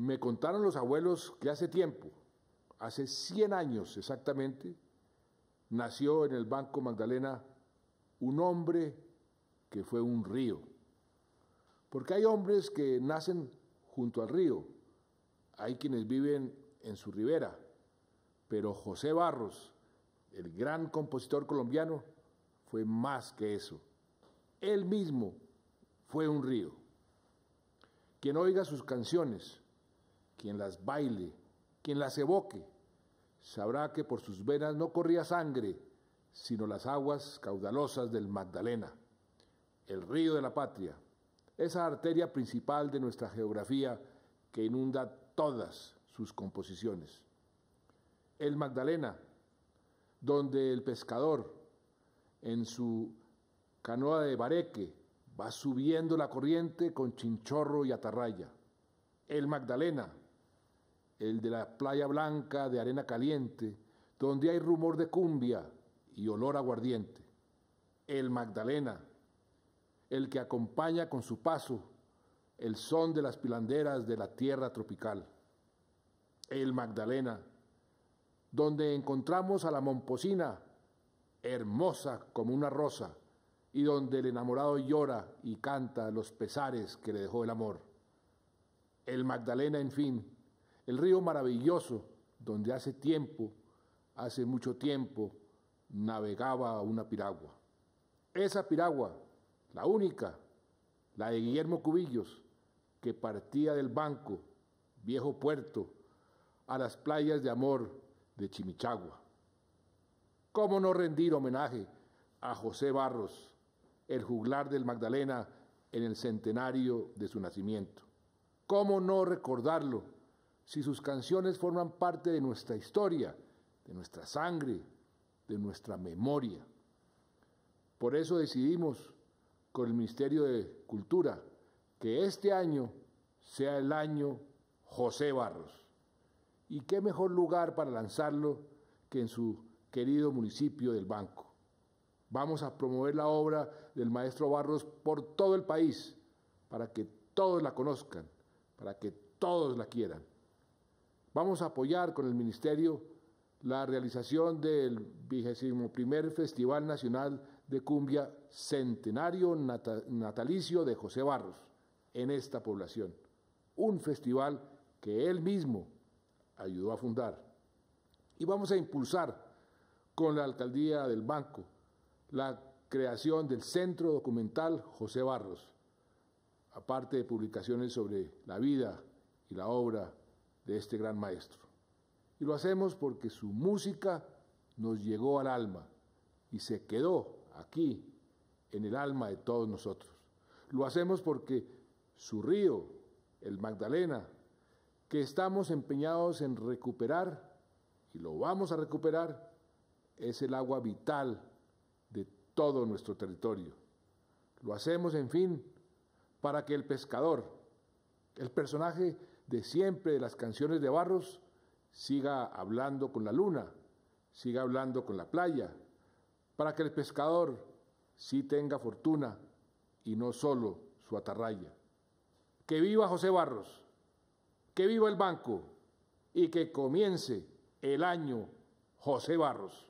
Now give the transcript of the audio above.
Me contaron los abuelos que hace tiempo, hace 100 años exactamente, nació en el Banco Magdalena un hombre que fue un río. Porque hay hombres que nacen junto al río, hay quienes viven en su ribera, pero José Barros, el gran compositor colombiano, fue más que eso. Él mismo fue un río. Quien oiga sus canciones, quien las baile, quien las evoque, sabrá que por sus venas no corría sangre, sino las aguas caudalosas del Magdalena, el río de la patria, esa arteria principal de nuestra geografía que inunda todas sus composiciones. El Magdalena, donde el pescador en su canoa de bareque va subiendo la corriente con chinchorro y atarraya. El Magdalena, el de la playa blanca de arena caliente, donde hay rumor de cumbia y olor aguardiente. El Magdalena, el que acompaña con su paso el son de las pilanderas de la tierra tropical. El Magdalena, donde encontramos a la momposina, hermosa como una rosa, y donde el enamorado llora y canta los pesares que le dejó el amor. El Magdalena, en fin, el río maravilloso donde hace tiempo, hace mucho tiempo, navegaba una piragua. Esa piragua, la única, la de Guillermo Cubillos, que partía del banco, viejo puerto, a las playas de amor de Chimichagua. ¿Cómo no rendir homenaje a José Barros, el juglar del Magdalena en el centenario de su nacimiento? ¿Cómo no recordarlo? si sus canciones forman parte de nuestra historia, de nuestra sangre, de nuestra memoria. Por eso decidimos con el Ministerio de Cultura que este año sea el año José Barros. ¿Y qué mejor lugar para lanzarlo que en su querido municipio del Banco? Vamos a promover la obra del maestro Barros por todo el país, para que todos la conozcan, para que todos la quieran. Vamos a apoyar con el Ministerio la realización del vigésimo primer Festival Nacional de Cumbia Centenario Natalicio de José Barros en esta población. Un festival que él mismo ayudó a fundar. Y vamos a impulsar con la alcaldía del Banco la creación del Centro Documental José Barros, aparte de publicaciones sobre la vida y la obra de este gran maestro. Y lo hacemos porque su música nos llegó al alma y se quedó aquí, en el alma de todos nosotros. Lo hacemos porque su río, el Magdalena, que estamos empeñados en recuperar, y lo vamos a recuperar, es el agua vital de todo nuestro territorio. Lo hacemos, en fin, para que el pescador, el personaje de siempre de las canciones de Barros, siga hablando con la luna, siga hablando con la playa, para que el pescador sí tenga fortuna y no solo su atarraya. Que viva José Barros, que viva el banco y que comience el año José Barros.